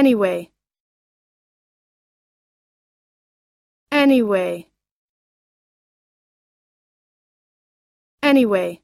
Anyway. Anyway. Anyway.